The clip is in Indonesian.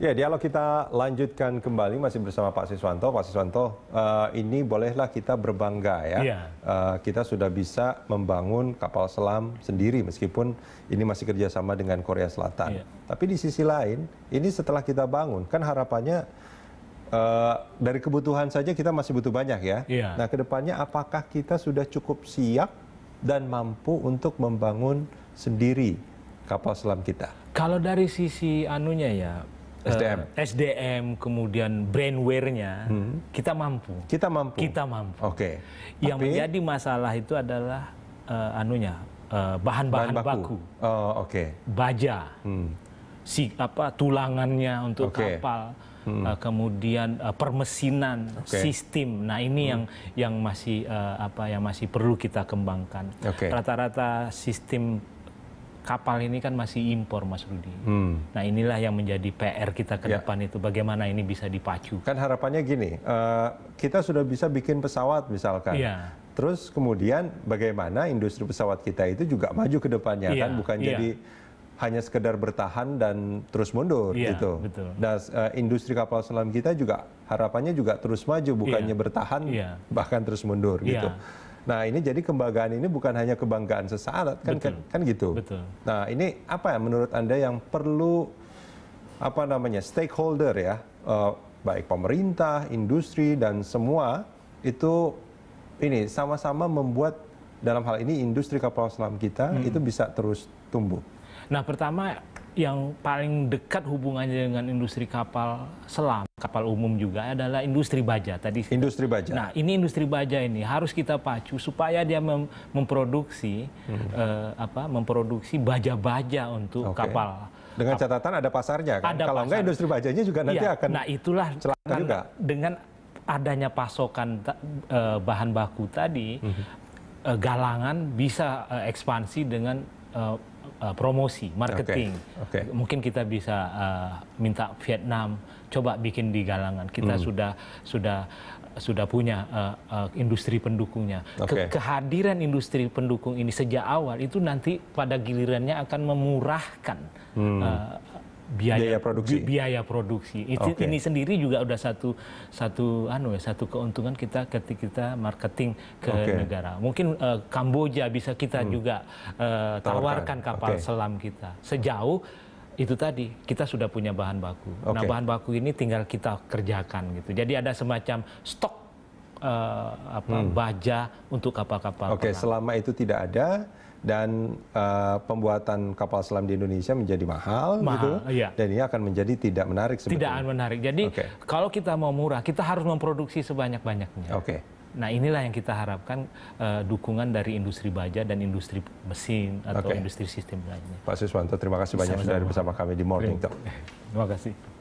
Ya, dialog kita lanjutkan kembali masih bersama Pak Siswanto. Pak Siswanto, uh, ini bolehlah kita berbangga ya. Yeah. Iya. Uh, kita sudah bisa membangun kapal selam sendiri meskipun ini masih kerjasama dengan Korea Selatan. Yeah. Tapi di sisi lain, ini setelah kita bangun, kan harapannya uh, dari kebutuhan saja kita masih butuh banyak ya. Yeah. Nah, kedepannya apakah kita sudah cukup siap dan mampu untuk membangun sendiri kapal selam kita? Kalau dari sisi anunya ya, SDM, eh, SDM kemudian brainware-nya hmm. kita mampu. Kita mampu. Kita mampu. Oke. Okay. Yang Tapi, menjadi masalah itu adalah uh, anunya eh, bahan-bahan uh, baku. baku. Oh, oke. Okay. Baja. Hmm. Si apa tulangannya untuk okay. kapal. Hmm. Uh, kemudian uh, permesinan okay. sistem. Nah, ini hmm. yang yang masih uh, apa yang masih perlu kita kembangkan. Rata-rata okay. Rata -rata sistem kapal ini kan masih impor Mas Rudi. Hmm. Nah inilah yang menjadi PR kita ke ya. depan itu bagaimana ini bisa dipacu. Kan harapannya gini, uh, kita sudah bisa bikin pesawat misalkan. Ya. Terus kemudian bagaimana industri pesawat kita itu juga maju ke depannya ya. kan bukan ya. jadi hanya sekedar bertahan dan terus mundur ya, gitu. Betul. uh, industri kapal selam kita juga harapannya juga terus maju bukannya ya. bertahan ya. bahkan terus mundur ya. gitu. Nah ini jadi kebanggaan ini bukan hanya kebanggaan sesaat kan kan, kan, gitu. Betul. Nah ini apa ya menurut anda yang perlu apa namanya stakeholder ya uh, baik pemerintah, industri dan semua itu ini sama-sama membuat dalam hal ini industri kapal selam kita hmm. itu bisa terus tumbuh. Nah pertama yang paling dekat hubungannya dengan industri kapal selam, kapal umum juga adalah industri baja tadi. Industri baja. Nah, ini industri baja ini harus kita pacu supaya dia mem memproduksi hmm. uh, apa? memproduksi baja-baja untuk okay. kapal. Dengan catatan ada pasarnya kan. Ada Kalau pasar. enggak industri bajanya juga nanti ya. akan Nah, itulah celaka juga. Dengan adanya pasokan uh, bahan baku tadi, hmm. uh, galangan bisa uh, ekspansi dengan uh, uh, promosi, marketing. Okay. Okay. Mungkin kita bisa uh, minta Vietnam coba bikin di galangan. Kita hmm. sudah sudah sudah punya uh, uh, industri pendukungnya. Okay. Ke kehadiran industri pendukung ini sejak awal itu nanti pada gilirannya akan memurahkan hmm. uh, biaya, biaya produksi. Biaya produksi. Itu okay. ini sendiri juga udah satu satu anu ya, satu keuntungan kita ketika kita marketing ke okay. negara. Mungkin uh, Kamboja bisa kita hmm. juga uh, tawarkan kapal okay. selam kita. Sejauh itu tadi kita sudah punya bahan baku. Okay. Nah, bahan baku ini tinggal kita kerjakan gitu. Jadi ada semacam stok uh, apa, hmm. baja untuk kapal-kapal. Oke, okay, selama itu tidak ada dan uh, pembuatan kapal selam di Indonesia menjadi mahal, mahal gitu. Iya. Dan ini akan menjadi tidak menarik sebetulnya. Tidak menarik. Jadi okay. kalau kita mau murah, kita harus memproduksi sebanyak-banyaknya. Oke. Okay. Nah inilah yang kita harapkan uh, dukungan dari industri baja dan industri mesin atau okay. industri sistem lainnya. Pak Siswanto, terima kasih banyak sudah bersama kami di Morning Talk. Terima kasih.